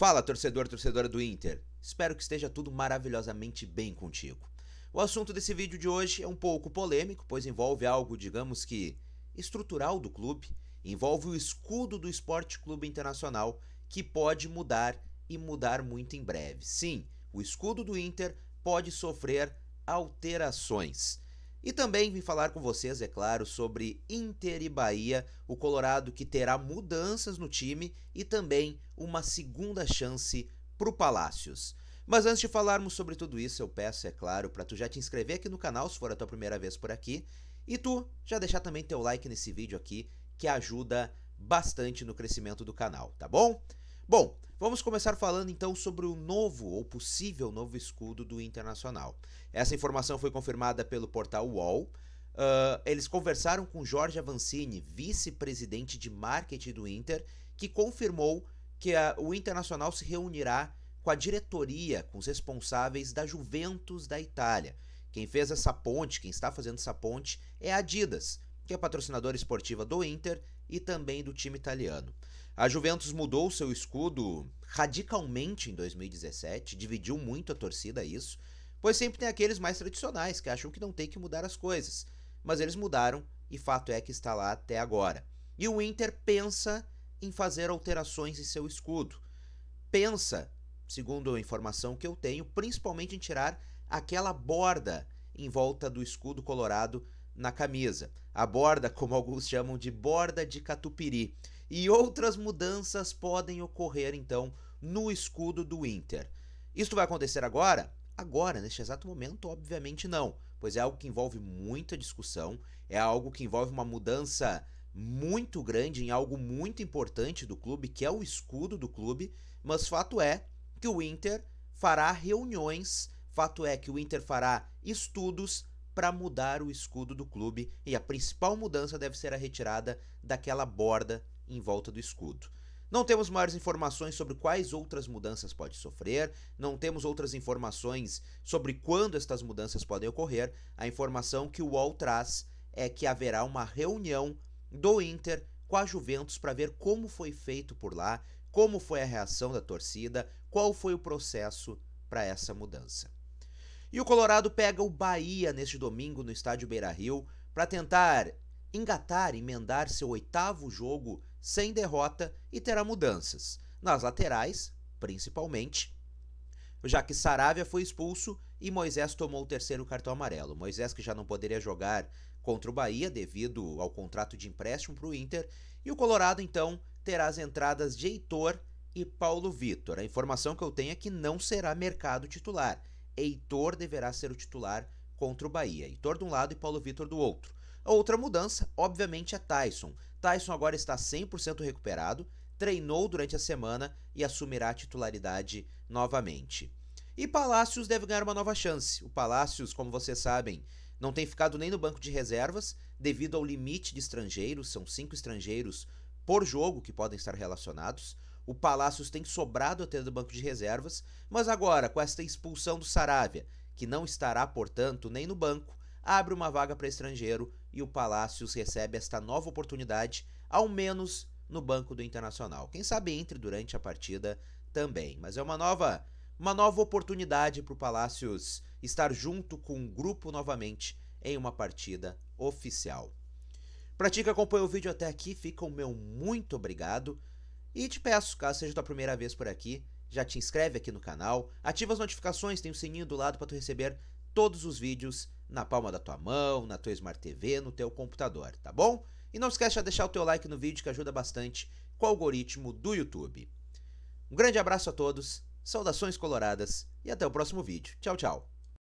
Fala, torcedor, torcedora do Inter. Espero que esteja tudo maravilhosamente bem contigo. O assunto desse vídeo de hoje é um pouco polêmico, pois envolve algo, digamos que, estrutural do clube, envolve o escudo do Esporte Clube Internacional, que pode mudar e mudar muito em breve. Sim, o escudo do Inter pode sofrer alterações. E também vim falar com vocês, é claro, sobre Inter e Bahia, o Colorado que terá mudanças no time e também uma segunda chance para o Palácios. Mas antes de falarmos sobre tudo isso, eu peço, é claro, para tu já te inscrever aqui no canal se for a tua primeira vez por aqui e tu já deixar também teu like nesse vídeo aqui, que ajuda bastante no crescimento do canal, tá bom? Bom, Vamos começar falando então sobre o novo ou possível novo escudo do Internacional. Essa informação foi confirmada pelo portal UOL. Uh, ah, eles conversaram com Jorge Avancini, vice-presidente de marketing do Inter, que confirmou que a, o Internacional se reunirá com a diretoria, com os responsáveis da Juventus da Itália. Quem fez essa ponte, quem está fazendo essa ponte, é a Adidas, que é patrocinadora esportiva do Inter e também do time italiano. A Juventus mudou seu escudo radicalmente em 2017, dividiu muito a torcida isso, pois sempre tem aqueles mais tradicionais que acham que não tem que mudar as coisas, mas eles mudaram e fato é que está lá até agora. E o Inter pensa em fazer alterações em seu escudo. Pensa, segundo a informação que eu tenho, principalmente em tirar aquela borda em volta do escudo colorado na camisa. A borda, como alguns chamam de borda de catupiry e outras mudanças podem ocorrer então no escudo do Inter. Isto vai acontecer agora? Agora, neste exato momento, obviamente não, pois é algo que envolve muita discussão, é algo que envolve uma mudança muito grande em algo muito importante do clube, que é o escudo do clube, mas fato é que o Inter fará reuniões, fato é que o Inter fará estudos para mudar o escudo do clube e a principal mudança deve ser a retirada daquela borda em volta do escudo. Não temos maiores informações sobre quais outras mudanças pode sofrer, não temos outras informações sobre quando estas mudanças podem ocorrer. A informação que o UOL traz é que haverá uma reunião do Inter com a Juventus para ver como foi feito por lá, como foi a reação da torcida, qual foi o processo para essa mudança. E o Colorado pega o Bahia neste domingo no estádio Beira Rio para tentar engatar, emendar seu oitavo jogo sem derrota e terá mudanças. Nas laterais, principalmente, já que Saravia foi expulso e Moisés tomou o terceiro cartão amarelo. Moisés que já não poderia jogar contra o Bahia devido ao contrato de empréstimo para o Inter. E o Colorado, então, terá as entradas de Heitor e Paulo Vitor. A informação que eu tenho é que não será mercado titular. Heitor deverá ser o titular contra o Bahia. Heitor de um lado e Paulo Vitor do outro. A outra mudança, obviamente, é Tyson. Tyson agora está 100% recuperado, treinou durante a semana e assumirá a titularidade novamente. E Palácios deve ganhar uma nova chance. O Palácios, como vocês sabem, não tem ficado nem no banco de reservas devido ao limite de estrangeiros, são cinco estrangeiros por jogo que podem estar relacionados. O Palácios tem sobrado até do banco de reservas, mas agora, com esta expulsão do Saravia, que não estará, portanto, nem no banco, abre uma vaga para estrangeiro e o Palácios recebe esta nova oportunidade, ao menos no banco do Internacional. Quem sabe entre durante a partida também. Mas é uma nova, uma nova oportunidade para o Palácios estar junto com o grupo novamente em uma partida oficial. Para ti que acompanhou o vídeo até aqui, fica o meu muito obrigado. E te peço, caso seja tua primeira vez por aqui, já te inscreve aqui no canal, ativa as notificações, tem o sininho do lado para tu receber todos os vídeos na palma da tua mão, na tua Smart TV, no teu computador, tá bom? E não esquece de deixar o teu like no vídeo que ajuda bastante com o algoritmo do YouTube. Um grande abraço a todos, saudações coloradas e até o próximo vídeo. Tchau, tchau!